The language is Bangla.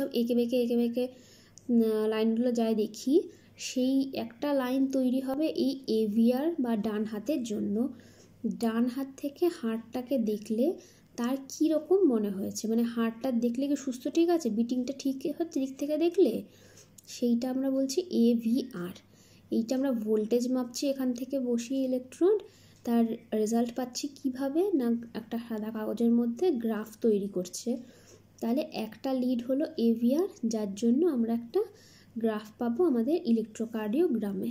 সব এঁকে বেঁকে এঁকে বেঁকে লাইনগুলো যায় দেখি সেই একটা লাইন তৈরি হবে এই এভিয়ার বা ডান হাতের জন্য ডান হাত থেকে হাড়টাকে দেখলে তার কি রকম মনে হয়েছে মানে হাড়টা দেখলে কি সুস্থ ঠিক আছে বিটিংটা ঠিক হচ্ছে দিক থেকে দেখলে সেইটা আমরা বলছি এ ভি আর এইটা আমরা ভোল্টেজ মাপছি এখান থেকে বসি ইলেকট্রন তার রেজাল্ট পাচ্ছি কিভাবে না একটা সাদা কাগজের মধ্যে গ্রাফ তৈরি করছে তাহলে একটা লিড হলো এভিয়ার যার জন্য আমরা একটা গ্রাফ পাবো আমাদের ইলেকট্রোকার্ডিওগ্রামে